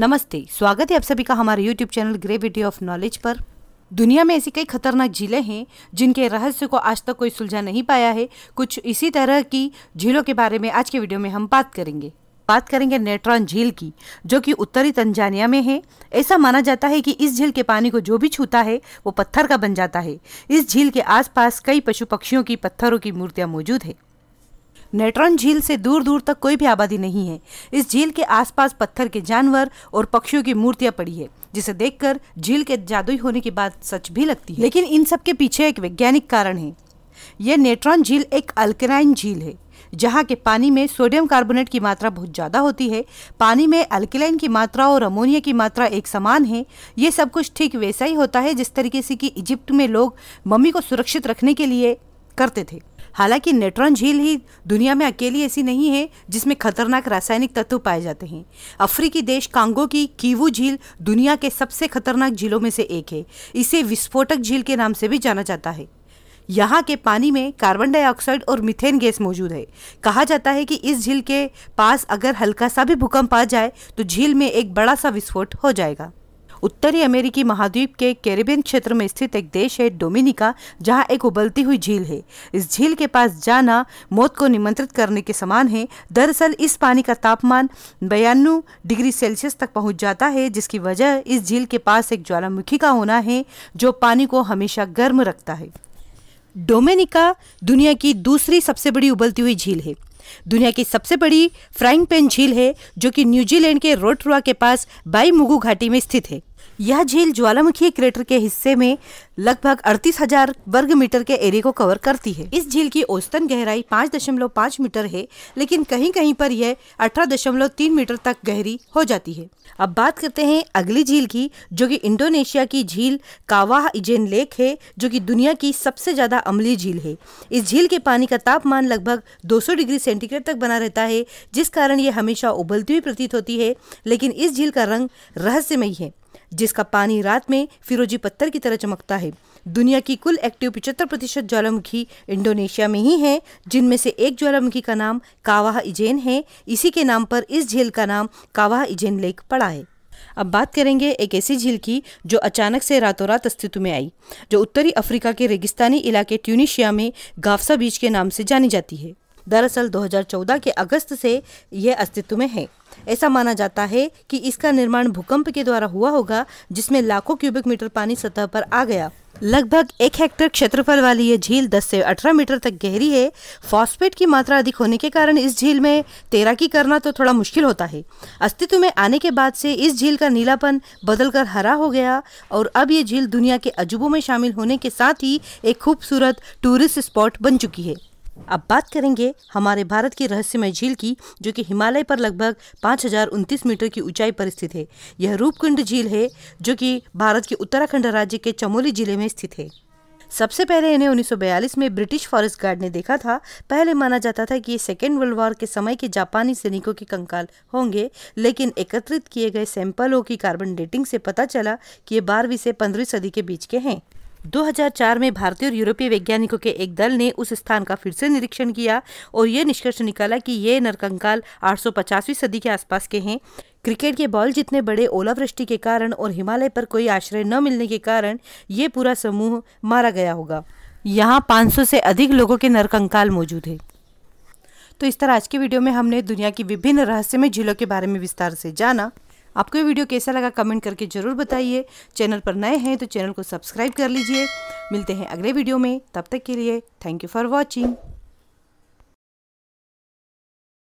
नमस्ते स्वागत है आप सभी का हमारे YouTube channel gravity of knowledge पर दुनिया में ऐसी कई खतरनाक झीलें हैं जिनके रहस्य को आज तक कोई सुलझा नहीं पाया है कुछ इसी तरह की झीलों के बारे में आज के वीडियो में हम बात करेंगे बात करेंगे नेट्रॉन झील की जो कि उत्तरी तंजानिया में है ऐसा माना जाता है कि इस झील के पानी को जो भी छूता है वो पत्थर का बन जाता है इस झील के आसपास कई पशु पक्षियों की पत्थरों की मूर्तियां मौजूद है नेट्रॉन झील से दूर दूर तक कोई भी आबादी नहीं है इस झील के आसपास पत्थर के जानवर और पक्षियों की मूर्तियां पड़ी है जिसे देखकर झील के जादुई होने की बात सच भी लगती है लेकिन इन सब के पीछे एक वैज्ञानिक कारण है यह नेट्रॉन झील एक अल्कराइन झील है जहाँ के पानी में सोडियम कार्बोनेट की मात्रा बहुत ज़्यादा होती है पानी में अल्किलाइन की मात्रा और अमोनिया की मात्रा एक समान है ये सब कुछ ठीक वैसा ही होता है जिस तरीके से कि इजिप्ट में लोग मम्मी को सुरक्षित रखने के लिए करते थे हालांकि नेट्रॉन झील ही दुनिया में अकेली ऐसी नहीं है जिसमें खतरनाक रासायनिक तत्व पाए जाते हैं अफ्रीकी देश कांगो की कीवू झील दुनिया के सबसे खतरनाक झीलों में से एक है इसे विस्फोटक झील के नाम से भी जाना जाता है यहाँ के पानी में कार्बन डाइऑक्साइड और मिथेन गैस मौजूद है कहा जाता है कि इस झील के पास अगर हल्का सा भी भूकंप आ जाए तो झील में एक बड़ा सा विस्फोट हो जाएगा उत्तरी अमेरिकी महाद्वीप के कैरिबियन क्षेत्र में स्थित एक देश है डोमिनिका जहाँ एक उबलती हुई झील है इस झील के पास जाना मौत को निमंत्रित करने के समान है दरअसल इस पानी का तापमान बयानवे डिग्री सेल्सियस तक पहुँच जाता है जिसकी वजह इस झील के पास एक ज्वालामुखी का होना है जो पानी को हमेशा गर्म रखता है डोमेनिका दुनिया की दूसरी सबसे बड़ी उबलती हुई झील है दुनिया की सबसे बड़ी फ्राइंग पैन झील है जो कि न्यूजीलैंड के रोटरुआ के पास बाईमुगु घाटी में स्थित है यह झील ज्वालामुखी क्रेटर के हिस्से में लगभग अड़तीस हजार वर्ग मीटर के एरिया को कवर करती है इस झील की औसतन गहराई 5.5 दशमलव मीटर है लेकिन कहीं कहीं पर यह अठारह दशमलव तीन मीटर तक गहरी हो जाती है अब बात करते हैं अगली झील की जो कि इंडोनेशिया की झील कावाह इजेन लेक है जो कि दुनिया की सबसे ज़्यादा अमली झील है इस झील के पानी का तापमान लगभग 200 डिग्री सेंटीग्रेड तक बना रहता है जिस कारण ये हमेशा उबलती हुई प्रतीत होती है लेकिन इस झील का रंग रहस्यमयी है जिसका पानी रात में फिरोजी पत्थर की तरह चमकता है दुनिया की कुल एक्टिव पिचहत्तर प्रतिशत ज्वालामुखी इंडोनेशिया में ही है जिनमें से एक ज्वालामुखी का नाम कावाह इजेन है इसी के नाम पर इस झील का नाम कावाह इजेन लेक पड़ा है अब बात करेंगे एक ऐसी झील की जो अचानक से रातों रात अस्तित्व में आई जो उत्तरी अफ्रीका के रेगिस्तानी इलाके ट्यूनिशिया में गाफसा बीच के नाम से जानी जाती है दरअसल 2014 के अगस्त से यह अस्तित्व में है ऐसा माना जाता है कि इसका निर्माण भूकंप के द्वारा हुआ होगा जिसमें लाखों क्यूबिक मीटर पानी सतह पर आ गया लगभग एक हेक्टेयर क्षेत्रफल वाली यह झील 10 से 18 मीटर तक गहरी है फॉस्फेट की मात्रा अधिक होने के कारण इस झील में तैराकी करना तो थोड़ा मुश्किल होता है अस्तित्व में आने के बाद से इस झील का नीलापन बदलकर हरा हो गया और अब ये झील दुनिया के अजूबों में शामिल होने के साथ ही एक खूबसूरत टूरिस्ट स्पॉट बन चुकी है अब बात करेंगे हमारे भारत की रहस्यमय झील की जो कि हिमालय पर लगभग पाँच मीटर की ऊंचाई पर स्थित है यह रूपकुंड झील है जो कि भारत के उत्तराखंड राज्य के चमोली जिले में स्थित है सबसे पहले इन्हें 1942 में ब्रिटिश फॉरेस्ट गार्ड ने देखा था पहले माना जाता था कि ये सेकेंड वर्ल्ड वॉर के समय के जापानी सैनिकों के कंकाल होंगे लेकिन एकत्रित किए गए सैंपलों की कार्बन डेटिंग से पता चला कि ये बारहवीं से पंद्रहवीं सदी के बीच के हैं 2004 में भारतीय और यूरोपीय वैज्ञानिकों के एक दल ने उस स्थान का फिर से निरीक्षण किया और यह निष्कर्ष निकाला कि ये नरकंकाल आठ सदी के आसपास के हैं क्रिकेट के बॉल जितने बड़े ओलावृष्टि के कारण और हिमालय पर कोई आश्रय न मिलने के कारण ये पूरा समूह मारा गया होगा यहाँ 500 से अधिक लोगों के नरकंकाल मौजूद है तो इस तरह आज के वीडियो में हमने दुनिया की विभिन्न रहस्यमय झीलों के बारे में विस्तार से जाना आपको ये वीडियो कैसा लगा कमेंट करके ज़रूर बताइए चैनल पर नए हैं तो चैनल को सब्सक्राइब कर लीजिए मिलते हैं अगले वीडियो में तब तक के लिए थैंक यू फॉर वॉचिंग